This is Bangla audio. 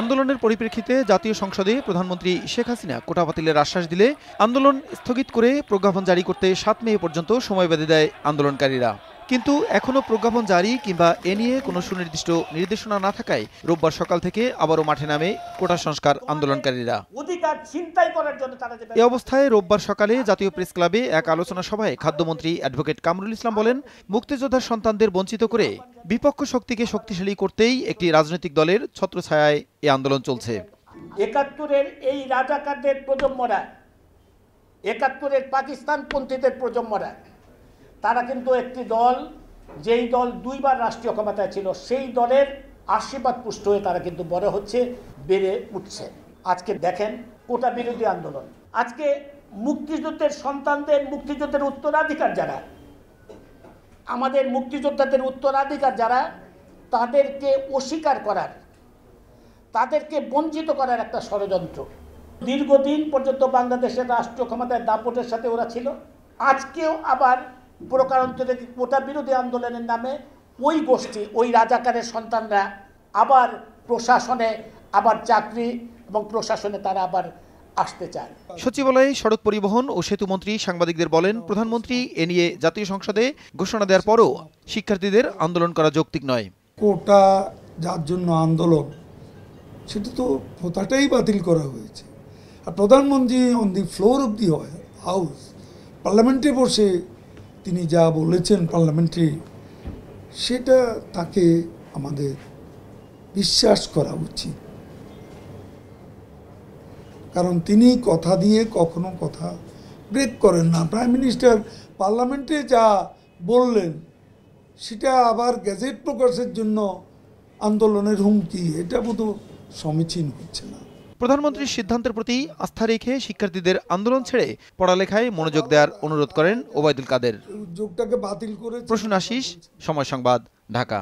আন্দোলনের পরিপ্রেক্ষিতে জাতীয় সংসদে প্রধানমন্ত্রী শেখ হাসিনা কোটা বাতিলের আশ্বাস দিলে আন্দোলন স্থগিত করে প্রজ্ঞাপন জারি করতে সাত মে পর্যন্ত সময় বেঁধে দেয় আন্দোলনকারীরা কিন্তু এখনও প্রজ্ঞাপন জারি কিংবা এ নিয়ে কোনো সুনির্দিষ্ট নির্দেশনা না থাকায় রোববার সকাল থেকে আবারও মাঠে নামে কোটা সংস্কার আন্দোলনকারীরা এ অবস্থায় রোববার সকালে জাতীয় প্রেস ক্লাবে এক আলোচনা সভায় খাদ্যমন্ত্রী অ্যাডভোকেট কামরুল ইসলাম বলেন মুক্তিযোদ্ধার সন্তানদের বঞ্চিত করে বিপক্ষ শক্তিকে শক্তিশালী করতেই একটি রাজনৈতিক দলের ছত্রছায়ায় এ আন্দোলন চলছে একাত্তরের এই রাজাকারদের প্রজন্মরা একাত্তরের পাকিস্তানপন্থীদের প্রজন্মরা তারা কিন্তু একটি দল যেই দল দুইবার রাষ্ট্রীয় ক্ষমতায় ছিল সেই দলের আশীর্বাদ পুষ্ট হয়ে তারা কিন্তু বড় হচ্ছে বেড়ে উঠছে আজকে দেখেন কোটা বিরোধী আন্দোলন আজকে মুক্তিযুদ্ধের সন্তানদের মুক্তিযুদ্ধের উত্তরাধিকার যারা আমাদের মুক্তিযোদ্ধাদের উত্তরাধিকার যারা তাদেরকে অস্বীকার করার তাদেরকে বঞ্চিত করার একটা ষড়যন্ত্র দীর্ঘদিন পর্যন্ত বাংলাদেশের রাষ্ট্র ক্ষমতায় দাপটের সাথে ওরা ছিল আজকেও আবার প্রকারান্তরে কোটা বিরোধী আন্দোলনের নামে ওই গোষ্ঠী ওই রাজাকারের সন্তানরা আবার প্রশাসনে আবার চাকরি এবং প্রশাসনে তারা আবার আসতে চায় সচিবালয়ে সড়ক পরিবহন ও সেতু মন্ত্রী সাংবাদিকদের বলেন প্রধানমন্ত্রী এ নিয়ে জাতীয় সংসদে ঘোষণা দেওয়ার পরও শিক্ষার্থীদের আন্দোলন করা যৌক্তিক নয় কোটা যার জন্য আন্দোলন সেটা তো কোটাটাই বাতিল করা হয়েছে আর প্রধানমন্ত্রী on the floor of the house পার্লামেন্টে বসে তিনি যা বলেছেন পার্লামেন্টে সেটা তাকে আমাদের বিশ্বাস করা উচিত কারণ তিনি কথা দিয়ে কখনো কথা ব্রেক করেন না প্রাইম মিনিস্টার পার্লামেন্টে যা বললেন সেটা আবার গ্যাজেট প্রকাশের জন্য আন্দোলনের হুমকি এটা বোধ সমীচীন হচ্ছে না প্রধানমন্ত্রীর সিদ্ধান্তের প্রতি আস্থা রেখে শিক্ষার্থীদের আন্দোলন ছেড়ে পড়ালেখায় মনোযোগ দেওয়ার অনুরোধ করেন ওবায়দুল কাদের প্রশ্ন আশিস সময় সংবাদ ঢাকা